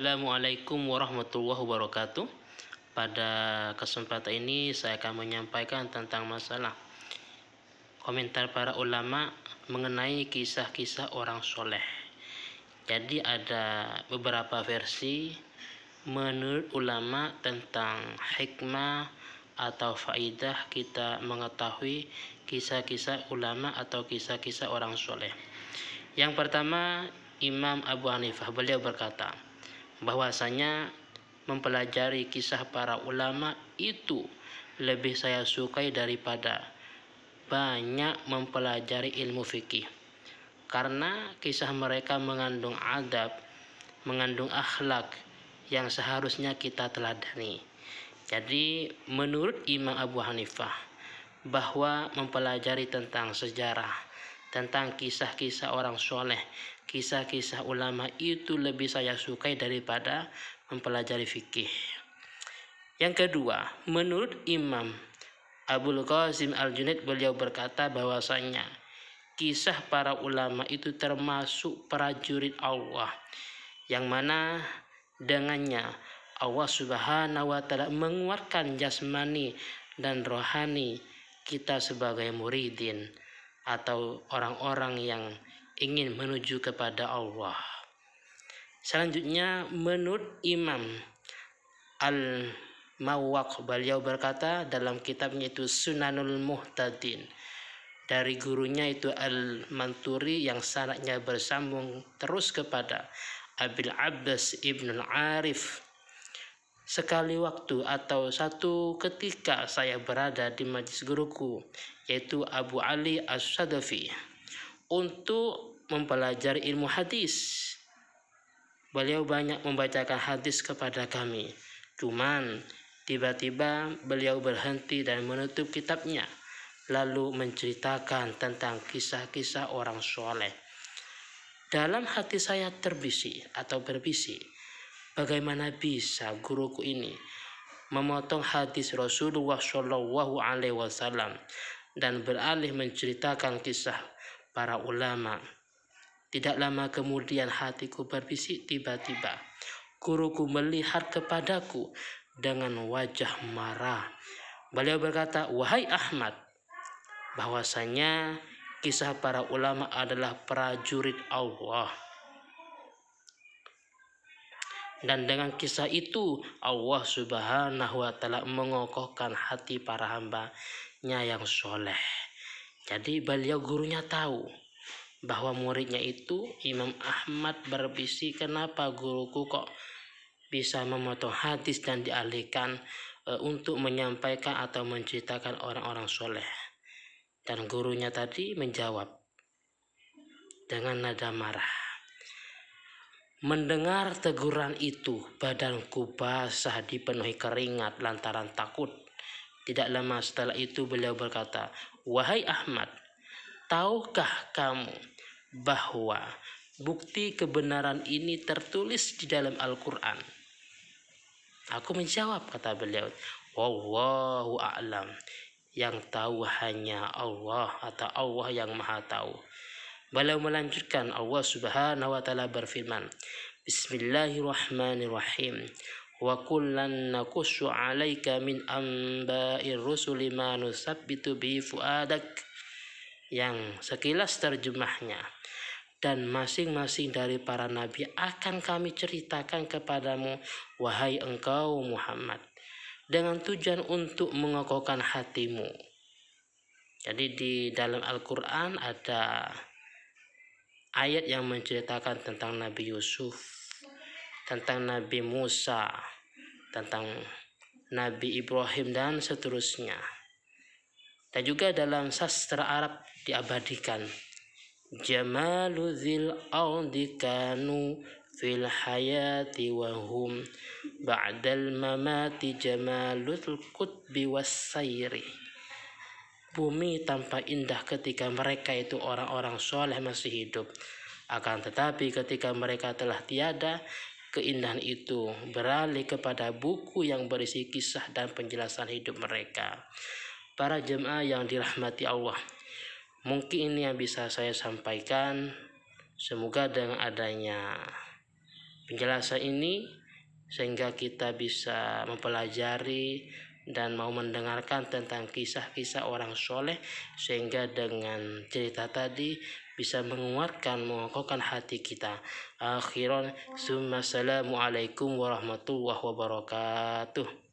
Assalamualaikum warahmatullahi wabarakatuh. Pada kesempatan ini saya akan menyampaikan tentang masalah komentar para ulama mengenai kisah-kisah orang soleh. Jadi ada beberapa versi menurut ulama tentang hikmah atau faidah kita mengetahui kisah-kisah ulama atau kisah-kisah orang soleh. Yang pertama Imam Abu Hanifah beliau berkata, bahwasanya mempelajari kisah para ulama itu lebih saya sukai daripada banyak mempelajari ilmu fikih karena kisah mereka mengandung adab mengandung akhlak yang seharusnya kita teladani jadi menurut Imam Abu Hanifah bahwa mempelajari tentang sejarah tentang kisah-kisah orang soleh kisah-kisah ulama itu lebih saya sukai daripada mempelajari fikih. Yang kedua, menurut Imam Abdul Qasim Al-Junaid beliau berkata bahwasanya kisah para ulama itu termasuk prajurit Allah yang mana dengannya Allah Subhanahu wa taala menguatkan jasmani dan rohani kita sebagai muridin atau orang-orang yang ingin menuju kepada Allah. Selanjutnya menurut Imam Al Mawak beliau berkata dalam kitabnya itu Sunanul Muhtadin dari gurunya itu Al Manturi yang sanaknya bersambung terus kepada Abil Abbas Al Arif sekali waktu atau satu ketika saya berada di majlis guruku yaitu Abu Ali As-Sadafi untuk mempelajari ilmu hadis. Beliau banyak membacakan hadis kepada kami. Cuman tiba-tiba beliau berhenti dan menutup kitabnya. Lalu menceritakan tentang kisah-kisah orang soleh. Dalam hati saya terbisik atau berbisik. Bagaimana bisa guruku ini memotong hadis Rasulullah Shallallahu Alaihi Wasallam dan beralih menceritakan kisah para ulama. Tidak lama kemudian hatiku berbisik tiba-tiba. Guruku melihat kepadaku dengan wajah marah. Beliau berkata, "Wahai Ahmad, bahwasanya kisah para ulama adalah prajurit Allah." Dan dengan kisah itu Allah subhanahu wa ta'ala mengokohkan hati para hambanya yang soleh. Jadi beliau gurunya tahu bahwa muridnya itu Imam Ahmad berbisik kenapa guruku kok bisa memotong hadis dan dialihkan e, untuk menyampaikan atau menceritakan orang-orang soleh. Dan gurunya tadi menjawab dengan nada marah. Mendengar teguran itu, badanku basah dipenuhi keringat lantaran takut tidak lama setelah itu beliau berkata, "Wahai Ahmad, tahukah kamu bahwa bukti kebenaran ini tertulis di dalam Al-Qur'an?" Aku menjawab kata beliau, "Wallahu a'lam." Yang tahu hanya Allah atau Allah yang Maha Tahu. Beliau melanjutkan Allah Subhanahu wa taala berfirman, Bismillahirrahmanirrahim wa kullan nakushu alaika min amba'ir rusuli ma nusabbitu bi fuadak yang sekilas terjemahnya dan masing-masing dari para nabi akan kami ceritakan kepadamu wahai engkau Muhammad dengan tujuan untuk mengokohkan hatimu jadi di dalam Al-Quran ada ayat yang menceritakan tentang Nabi Yusuf tentang Nabi Musa tentang Nabi Ibrahim dan seterusnya. Dan juga dalam sastra Arab diabadikan Jamaluzil audikanu fil hayati wa hum ba'dal mamati jamalul kutbi was Bumi tanpa indah ketika mereka itu orang-orang soleh masih hidup. Akan tetapi ketika mereka telah tiada, keindahan itu, beralih kepada buku yang berisi kisah dan penjelasan hidup mereka. Para jemaah yang dirahmati Allah, mungkin ini yang bisa saya sampaikan. Semoga dengan adanya penjelasan ini, sehingga kita bisa mempelajari dan mau mendengarkan tentang kisah-kisah orang soleh sehingga dengan cerita tadi bisa menguatkan mengokohkan hati kita akhiran summa assalamualaikum warahmatullahi wabarakatuh